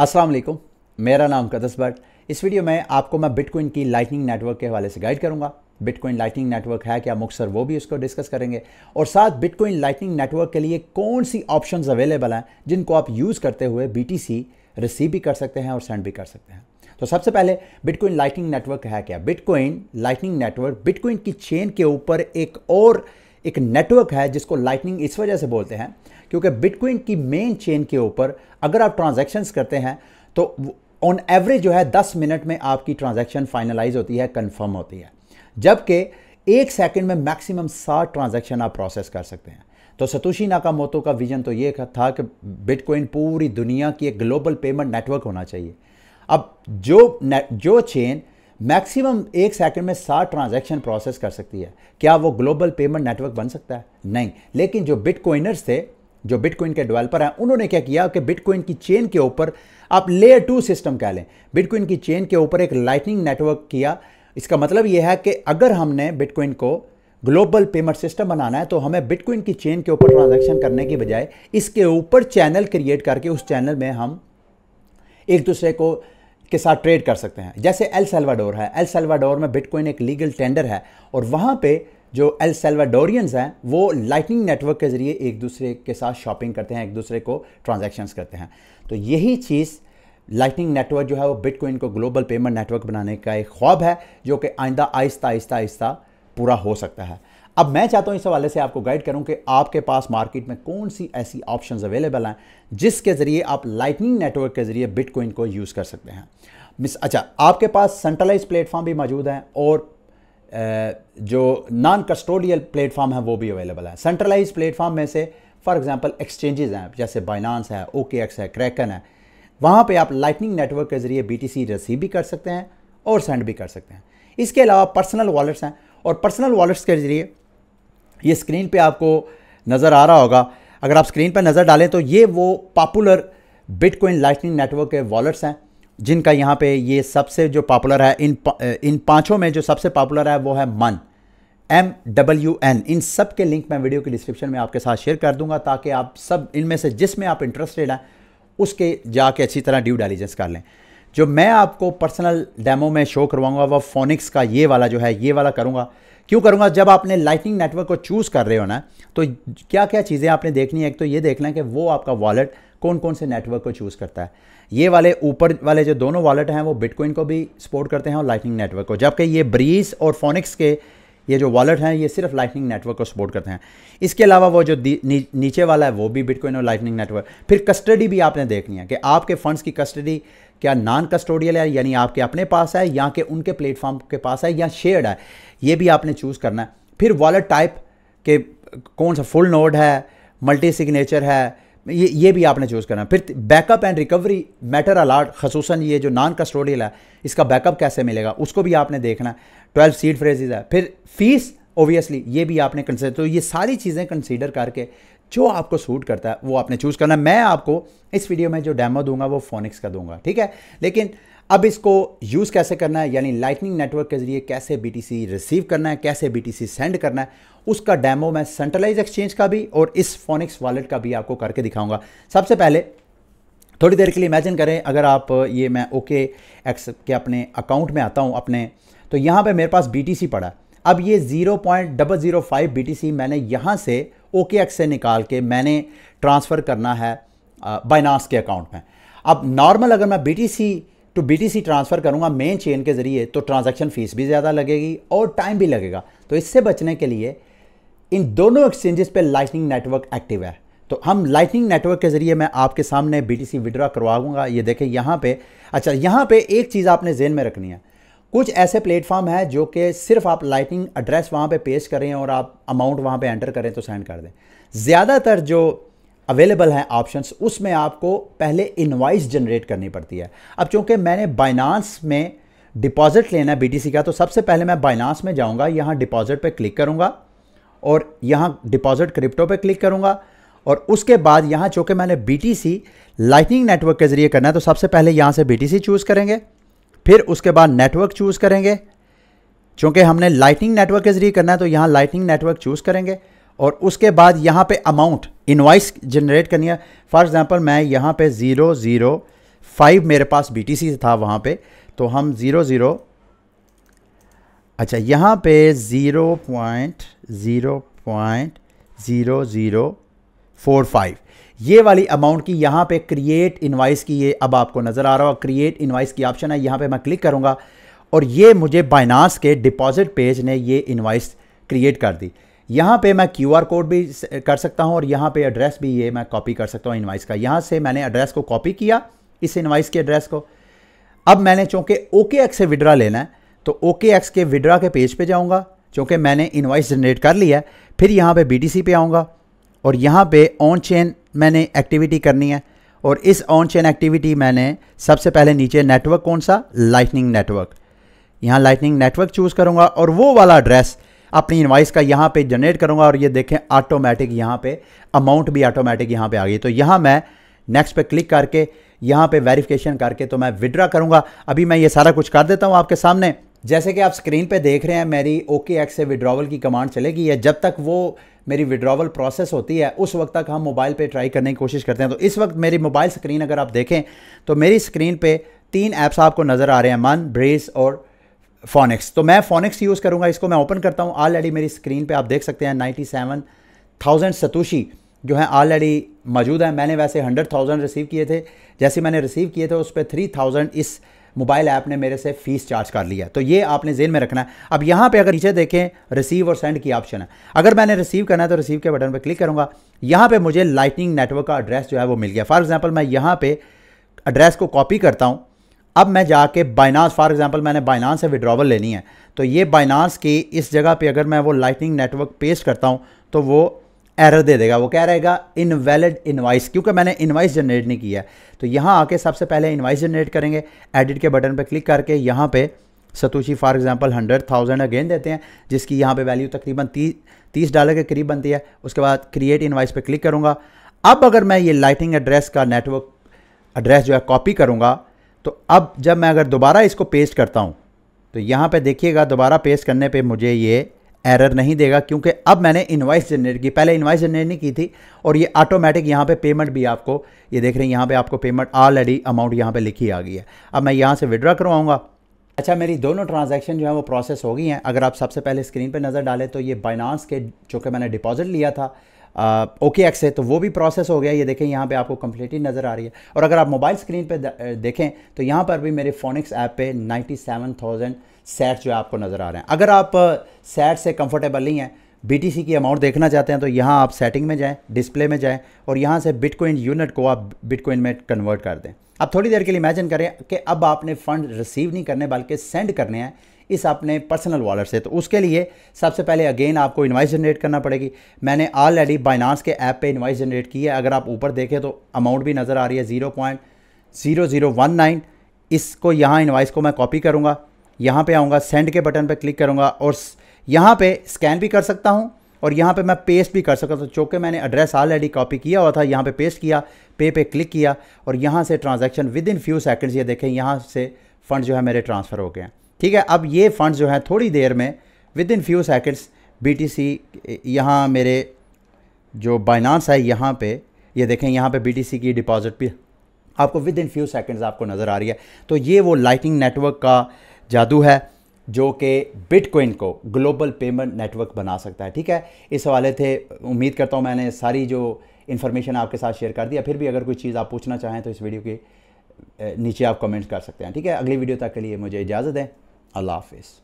अस्सलाम वालेकुम मेरा नाम कदस भट्ट इस वीडियो में आपको मैं बिटकॉइन की लाइटनिंग नेटवर्क के हवाले से गाइड करूंगा बिटकॉइन लाइटनिंग नेटवर्क है क्या मुख्तर वो भी उसको डिस्कस करेंगे और साथ बिटकॉइन लाइटनिंग नेटवर्क के लिए कौन सी ऑप्शंस अवेलेबल हैं जिनको आप यूज़ करते हुए बी रिसीव भी कर सकते हैं और सेंड भी कर सकते हैं तो सबसे पहले बिटकॉइन लाइटनिंग नेटवर्क है क्या बिटकॉइन लाइटनिंग नेटवर्क बिटकॉइन की चेन के ऊपर एक और एक नेटवर्क है जिसको लाइटनिंग इस वजह से बोलते हैं क्योंकि बिटकॉइन की मेन चेन के ऊपर अगर आप ट्रांजैक्शंस करते हैं तो ऑन एवरेज जो है 10 मिनट में आपकी ट्रांजैक्शन फाइनलाइज होती है कंफर्म होती है जबकि एक सेकंड में मैक्सिमम सात ट्रांजैक्शन आप प्रोसेस कर सकते हैं तो नाका नाकामोतो का विजन तो ये था कि बिटकॉइन पूरी दुनिया की एक ग्लोबल पेमेंट नेटवर्क होना चाहिए अब जो जो चेन मैक्सिमम एक सेकंड में सात ट्रांजैक्शन प्रोसेस कर सकती है क्या वो ग्लोबल पेमेंट नेटवर्क बन सकता है नहीं लेकिन जो बिटकॉइनर्स थे जो बिटकॉइन के डेवलपर हैं उन्होंने क्या किया कि बिटकॉइन की चेन के ऊपर आप लेयर टू सिस्टम कह लें बिटकॉइन की चेन के ऊपर एक लाइटनिंग नेटवर्क किया इसका मतलब यह है कि अगर हमने बिटकॉइन को ग्लोबल पेमेंट सिस्टम बनाना है तो हमें बिटकॉइन की चेन के ऊपर ट्रांजैक्शन करने की बजाय इसके ऊपर चैनल क्रिएट करके उस चैनल में हम एक दूसरे को के साथ ट्रेड कर सकते हैं जैसे एल सेल्वाडोर है एल सेल्वाडोर में बिटकॉइन एक लीगल टेंडर है और वहाँ पे जो एल सेल्वाडोरियंस हैं वो लाइटनिंग नेटवर्क के ज़रिए एक दूसरे के साथ शॉपिंग करते हैं एक दूसरे को ट्रांजेक्शन्स करते हैं तो यही चीज़ लाइटनिंग नेटवर्क जो है वो बिटकॉइन को ग्लोबल पेमेंट नेटवर्क बनाने का एक ख्वाब है जो कि आइंदा आहिस्ता आहिस्ता आहिस्ता पूरा हो सकता है अब मैं चाहता हूँ इस हवाले से आपको गाइड करूँ कि आपके पास मार्केट में कौन सी ऐसी ऑप्शन अवेलेबल हैं जिसके ज़रिए आप लाइटनिंग नेटवर्क के ज़रिए बिटकॉइन को यूज़ कर सकते हैं मिस अच्छा आपके पास सेंट्रलाइज प्लेटफॉर्म भी मौजूद हैं और जो नॉन कस्टोडियल प्लेटफॉर्म है वो भी अवेलेबल है सेंट्रलाइज प्लेटफॉर्म में से फॉर एग्ज़ाम्पल एक्सचेंजेस हैं जैसे बाइनानस है ओ है क्रैकन है वहाँ पर आप लाइटनिंग नेटवर्क के ज़रिए बी रिसीव भी कर सकते हैं और सेंड भी कर सकते हैं इसके अलावा पर्सनल वॉलेट्स हैं और पर्सनल वॉलेट्स के ज़रिए ये स्क्रीन पे आपको नज़र आ रहा होगा अगर आप स्क्रीन पर नज़र डालें तो ये वो पॉपुलर बिटकॉइन लाइटनिंग नेटवर्क के वॉलेट्स हैं जिनका यहाँ पे ये सबसे जो पॉपुलर है इन पा, इन पांचों में जो सबसे पॉपुलर है वो है मन एम डब्ल्यू एन इन सब के लिंक मैं वीडियो के डिस्क्रिप्शन में आपके साथ शेयर कर दूंगा ताकि आप सब इनमें से जिसमें आप इंटरेस्टेड हैं उसके जाके अच्छी तरह ड्यू डेलीजेंस कर लें जो मैं आपको पर्सनल डेमो में शो करवाऊंगा वह फोनिक्स का ये वाला जो है ये वाला करूँगा क्यों करूँगा जब आपने लाइटनिंग नेटवर्क को चूज़ कर रहे हो ना तो क्या क्या चीज़ें आपने देखनी है एक तो ये देखना है कि वो आपका वॉलेट कौन कौन से नेटवर्क को चूज़ करता है ये वाले ऊपर वाले जो दोनों वॉलेट हैं वो बिटकॉइन को भी सपोर्ट करते हैं और लाइटनिंग नेटवर्क को जबकि ये ब्रीज और फोनिक्स के ये जो वॉलेट हैं ये सिर्फ लाइटनिंग नेटवर्क को सपोर्ट करते हैं इसके अलावा वो जो नी, नीचे वाला है वो भी बिटकॉइन और लाइटनिंग नेटवर्क फिर कस्टडी भी आपने देखनी है कि आपके फंड्स की कस्टडी क्या नॉन कस्टोडियल है यानी आपके अपने पास है या कि उनके प्लेटफॉर्म के पास है या शेयर्ड है ये भी आपने चूज़ करना है फिर वॉलेट टाइप के कौन सा फुल नोड है मल्टी सिग्नेचर है ये ये भी आपने चूज़ करना है फिर backup and recovery matter a lot खसूस ये जो नॉन कस्टोडियल है इसका बैकअप कैसे मिलेगा उसको भी आपने देखना है ट्वेल्व सीट फ्रेजेज है फिर फीस ओबियसली ये भी आपने कंसिडर तो ये सारी चीज़ें कंसिडर करके जो आपको सूट करता है वो आपने चूज़ करना है मैं आपको इस वीडियो में जो डेमो दूंगा वो फोनिक्स का दूंगा ठीक है लेकिन अब इसको यूज़ कैसे करना है यानी लाइटनिंग नेटवर्क के ज़रिए कैसे बी रिसीव करना है कैसे बी सेंड करना है उसका डैमो मैं सेंट्रलाइज एक्सचेंज का भी और इस फोनिक्स वॉलेट का भी आपको करके दिखाऊंगा सबसे पहले थोड़ी देर के लिए इमेजिन करें अगर आप ये मैं ओके एक्स के अपने अकाउंट में आता हूँ अपने तो यहाँ पर मेरे पास बी पड़ा अब ये जीरो पॉइंट मैंने यहाँ से ओके एक्स से निकाल के मैंने ट्रांसफ़र करना है बाइनास के अकाउंट में अब नॉर्मल अगर मैं बी टू सी ट्रांसफ़र करूँगा मेन चेन के ज़रिए तो ट्रांजैक्शन फ़ीस भी ज़्यादा लगेगी और टाइम भी लगेगा तो इससे बचने के लिए इन दोनों एक्सचेंजेस पे लाइटनिंग नेटवर्क एक्टिव है तो हम लाइटनिंग नेटवर्क के ज़रिए मैं आपके सामने बी टी विड्रा करवाऊँगा ये देखें यहाँ पे अच्छा यहाँ पे एक चीज़ आपने जेन में रखनी है कुछ ऐसे प्लेटफॉर्म है जो कि सिर्फ आप लाइटनिंग एड्रेस वहाँ पे पेश करें और आप अमाउंट वहाँ पर एंटर करें तो सेंड कर दें ज़्यादातर जो अवेलेबल हैं ऑप्शंस उसमें आपको पहले इनवाइस जनरेट करनी पड़ती है अब चूंकि मैंने बाइनांस में डिपॉजिट लेना है बी का तो सबसे पहले मैं बाइनांस में जाऊंगा यहाँ डिपॉजिट पर क्लिक करूंगा और यहाँ डिपॉजिट क्रिप्टो पर क्लिक करूंगा और उसके बाद यहाँ चूँकि मैंने सी लाइटनिंग नेटवर्क के ज़रिए करना है तो सबसे पहले यहाँ से सी चूज़ करेंगे फिर उसके बाद नेटवर्क चूज़ करेंगे चूँकि हमने लाइटनिंग नेटवर्क के ज़रिए करना है तो यहाँ लाइटनिंग नेटवर्क चूज़ करेंगे और उसके बाद यहाँ पे अमाउंट इनवाइस जनरेट करनी है फॉर एग्ज़ाम्पल मैं यहाँ पे ज़ीरो ज़ीरो फाइव मेरे पास बी था वहाँ पे तो हम ज़ीरो ज़ीरो अच्छा यहाँ पे zero point zero point zero zero four five ये वाली अमाउंट की यहाँ पे क्रिएट इनवाइस की ये अब आपको नज़र आ रहा होगा क्रिएट इनवाइस की ऑप्शन है यहाँ पे मैं क्लिक करूँगा और ये मुझे बाइनास के डिपॉजिट पेज ने ये इनवाइस क्रिएट कर दी यहाँ पे मैं क्यू आर कोड भी कर सकता हूँ और यहाँ पे एड्रेस भी ये मैं कॉपी कर सकता हूँ इन्वाइस का यहाँ से मैंने एड्रेस को कॉपी किया इस इन्वाइस के एड्रेस को अब मैंने चूँकि ओके एक्स से विड्रा लेना है तो ओके एक्स के विड्रा के पेज पे जाऊँगा चूँकि मैंने इन्वाइस जनरेट कर लिया है फिर यहाँ पे सी पे आऊँगा और यहाँ पर ऑन चेन मैंने एक्टिविटी करनी है और इस ऑन चेन एक्टिविटी मैंने सबसे पहले नीचे नेटवर्क कौन सा लाइटनिंग नेटवर्क यहाँ लाइटनिंग नेटवर्क चूज़ करूँगा और वो वाला एड्रेस अपनी इन्वाइस का यहाँ पे जनरेट करूँगा और ये देखें ऑटोमेटिक यहाँ पे अमाउंट भी ऑटोमेटिक यहाँ पे आ गई तो यहाँ मैं नेक्स्ट पे क्लिक करके यहाँ पे वेरिफिकेशन करके तो मैं विड्रा करूँगा अभी मैं ये सारा कुछ कर देता हूँ आपके सामने जैसे कि आप स्क्रीन पर देख रहे हैं मेरी ओके एक्स से विड्रॉवल की कमांड चलेगी है जब तक वो मेरी विड्रॉवल प्रोसेस होती है उस वक्त तक हम मोबाइल पर ट्राई करने की कोशिश करते हैं तो इस वक्त मेरी मोबाइल स्क्रीन अगर आप देखें तो मेरी स्क्रीन पर तीन ऐप्स आपको नज़र आ रहे हैं मन ब्रेस और फोनिक्स तो मैं फोनिक्स यूज़ करूँगा इसको मैं ओपन करता हूँ ऑलरेडी मेरी स्क्रीन पर आप देख सकते हैं नाइन्टी सेवन थाउजेंड सतुशी जो है ऑलरेडी मौजूद है मैंने वैसे हंड्रेड थाउजेंड रिसीव किए थे जैसे मैंने रिसीव किए थे उस पर थ्री थाउजेंड इस मोबाइल ऐप ने मेरे से फीस चार्ज कर लिया तो ये आपने जेल में रखना है अब यहाँ पे अगर नीचे देखें रिसीव और सेंड की ऑप्शन है अगर मैंने रिसीव करना है तो रिसीव के बटन पर क्लिक करूँगा यहाँ पर मुझे लाइटनिंग नेटवर्क का एड्रेस जो है वो मिल गया फॉर एग्जाम्पल मैं यहाँ पर एड्रेस को कॉपी करता हूँ अब मैं जाके बाइनास फॉर एग्जांपल मैंने बाइनास से विड्रॉवल लेनी है तो ये बाइनास की इस जगह पे अगर मैं वो लाइटनिंग नेटवर्क पेस्ट करता हूँ तो वो एरर दे देगा वो कह रहेगा इनवैलिड इन्वाइस क्योंकि मैंने इन्वाइस जनरेट नहीं किया है तो यहाँ आके सबसे पहले इन्वाइस जनरेट करेंगे एडिट के बटन पर क्लिक करके यहाँ पर satoshi for example hundred thousand again देते हैं जिसकी यहाँ पर वैल्यू तकरीबन तीस तीस डॉलर के करीब बनती है उसके बाद क्रिएट इन्वाइस पर क्लिक करूँगा अब अगर मैं ये लाइटिंग एड्रेस का नेटवर्क एड्रेस जो है कॉपी करूँगा तो अब जब मैं अगर दोबारा इसको पेस्ट करता हूँ तो यहाँ पे देखिएगा दोबारा पेस्ट करने पे मुझे ये एरर नहीं देगा क्योंकि अब मैंने इन्वाइस जनरेट की पहले इन्वाइस जनरेट नहीं की थी और ये ऑटोमेटिक यहाँ पे पेमेंट भी आपको ये देख रहे हैं यहाँ पे आपको पेमेंट ऑलरेडी अमाउंट यहाँ पे लिखी आ गई है अब मैं यहाँ से विड्रा करवाऊँगा अच्छा मेरी दोनों ट्रांजेक्शन जो है वो प्रोसेस हो गई हैं अगर आप सबसे पहले स्क्रीन पर नज़र डालें तो ये बाइनास के जो कि मैंने डिपॉजिट लिया था ओके एक्स है तो वो भी प्रोसेस हो गया ये देखें यहाँ पे आपको ही नज़र आ रही है और अगर आप मोबाइल स्क्रीन पे देखें तो यहाँ पर भी मेरे फोनिक्स ऐप पे 97,000 सेट जो है आपको नज़र आ रहे हैं अगर आप सेट से कंफर्टेबल नहीं हैं बीटीसी की अमाउंट देखना चाहते हैं तो यहाँ आप सेटिंग में जाएँ डिस्प्ले में जाएँ और यहाँ से बिटकॉइन यूनिट को आप बिटकॉइन में कन्वर्ट कर दें आप थोड़ी देर के लिए इमेजिन करें कि अब आपने फ़ंड रिसीव नहीं करने बल्कि सेंड करने हैं इस अपने पर्सनल वॉलेट से तो उसके लिए सबसे पहले अगेन आपको इन्वाइस जनरेट करना पड़ेगी मैंने ऑलरेडी बाइनास के ऐप पे इन्वाइस जनरेट की है अगर आप ऊपर देखें तो अमाउंट भी नज़र आ रही है zero point zero zero one nine इसको यहाँ इन्वाइस को मैं कॉपी करूँगा यहाँ पर आऊँगा सेंड के बटन पर क्लिक करूँगा और यहाँ पर स्कैन भी कर सकता हूँ और यहाँ पे मैं पेस्ट भी कर सकता हूँ तो चूँकि मैंने एड्रेस ऑलरेडी कॉपी किया हुआ था यहाँ पे पेस्ट किया पे पे क्लिक किया और यहाँ से transaction within few seconds ये देखें यहाँ से फ़ंड जो है मेरे ट्रांसफ़र हो गए हैं ठीक है अब ये फ़ंड जो है थोड़ी देर में within few seconds B T C यहाँ मेरे जो बाइनांस है यहाँ पे ये देखें यहाँ पे बी टी सी की डिपॉजिट भी आपको विद इन फ्यू सेकेंड्स आपको नज़र आ रही है तो ये वो लाइटिंग नेटवर्क का जादू है जो कि बिटकॉइन को ग्लोबल पेमेंट नेटवर्क बना सकता है ठीक है इस हवाले थे उम्मीद करता हूँ मैंने सारी जो इन्फॉर्मेशन आपके साथ शेयर कर दिया फिर भी अगर कोई चीज़ आप पूछना चाहें तो इस वीडियो के नीचे आप कमेंट कर सकते हैं ठीक है अगली वीडियो तक के लिए मुझे इजाज़त दें Allah Hafiz.